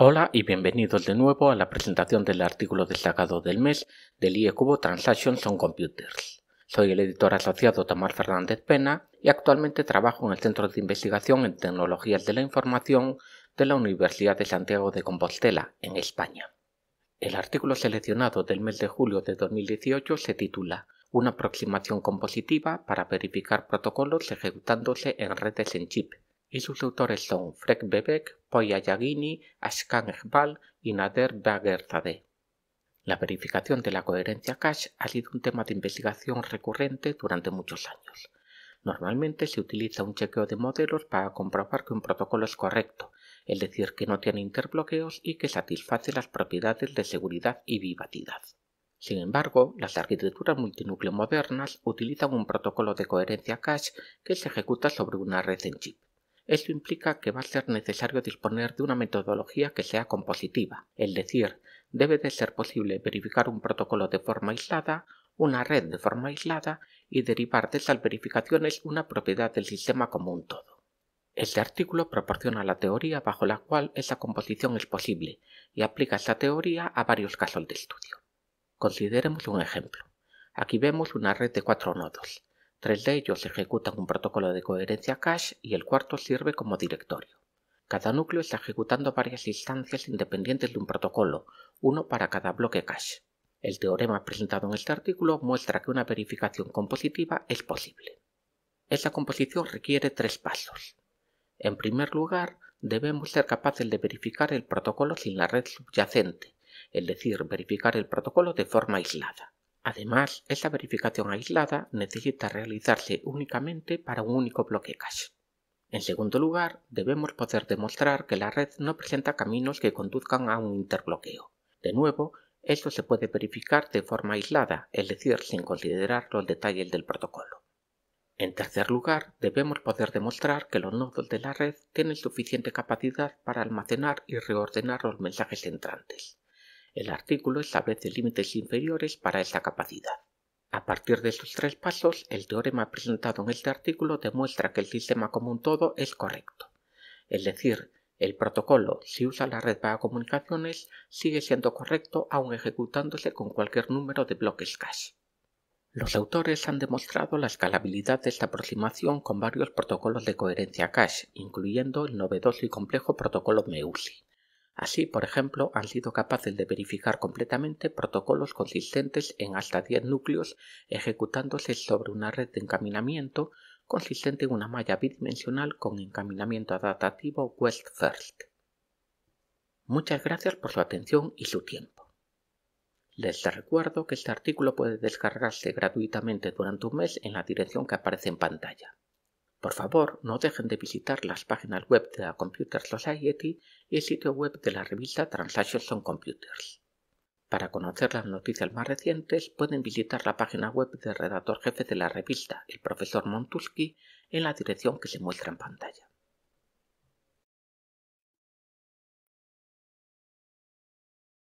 Hola y bienvenidos de nuevo a la presentación del artículo destacado del mes del IE Cubo Transactions on Computers. Soy el editor asociado Tomás Fernández Pena y actualmente trabajo en el Centro de Investigación en Tecnologías de la Información de la Universidad de Santiago de Compostela, en España. El artículo seleccionado del mes de julio de 2018 se titula Una aproximación compositiva para verificar protocolos ejecutándose en redes en chip y sus autores son Fred Bebek, Poya Yagini, Ashkan Ejbal y Nader Bagherzadeh. La verificación de la coherencia cache ha sido un tema de investigación recurrente durante muchos años. Normalmente se utiliza un chequeo de modelos para comprobar que un protocolo es correcto, es decir, que no tiene interbloqueos y que satisface las propiedades de seguridad y vivacidad. Sin embargo, las arquitecturas multinúcleo modernas utilizan un protocolo de coherencia cache que se ejecuta sobre una red en chip. Esto implica que va a ser necesario disponer de una metodología que sea compositiva, es decir, debe de ser posible verificar un protocolo de forma aislada, una red de forma aislada y derivar de esas verificaciones una propiedad del sistema como un todo. Este artículo proporciona la teoría bajo la cual esa composición es posible y aplica esta teoría a varios casos de estudio. Consideremos un ejemplo. Aquí vemos una red de cuatro nodos. Tres de ellos ejecutan un protocolo de coherencia cache y el cuarto sirve como directorio. Cada núcleo está ejecutando varias instancias independientes de un protocolo, uno para cada bloque cache. El teorema presentado en este artículo muestra que una verificación compositiva es posible. Esta composición requiere tres pasos. En primer lugar, debemos ser capaces de verificar el protocolo sin la red subyacente, es decir, verificar el protocolo de forma aislada. Además, esta verificación aislada necesita realizarse únicamente para un único bloque cache. En segundo lugar, debemos poder demostrar que la red no presenta caminos que conduzcan a un interbloqueo. De nuevo, esto se puede verificar de forma aislada, es decir, sin considerar los detalles del protocolo. En tercer lugar, debemos poder demostrar que los nodos de la red tienen suficiente capacidad para almacenar y reordenar los mensajes entrantes. El artículo establece límites inferiores para esta capacidad. A partir de estos tres pasos, el teorema presentado en este artículo demuestra que el sistema como un todo es correcto. Es decir, el protocolo, si usa la red para comunicaciones, sigue siendo correcto aun ejecutándose con cualquier número de bloques cache. Los autores han demostrado la escalabilidad de esta aproximación con varios protocolos de coherencia cache, incluyendo el novedoso y complejo protocolo MEUSI. Así, por ejemplo, han sido capaces de verificar completamente protocolos consistentes en hasta 10 núcleos ejecutándose sobre una red de encaminamiento consistente en una malla bidimensional con encaminamiento adaptativo West First. Muchas gracias por su atención y su tiempo. Les recuerdo que este artículo puede descargarse gratuitamente durante un mes en la dirección que aparece en pantalla. Por favor, no dejen de visitar las páginas web de la Computer Society y el sitio web de la revista Transactions on Computers. Para conocer las noticias más recientes, pueden visitar la página web del redactor jefe de la revista, el profesor Montusky, en la dirección que se muestra en pantalla.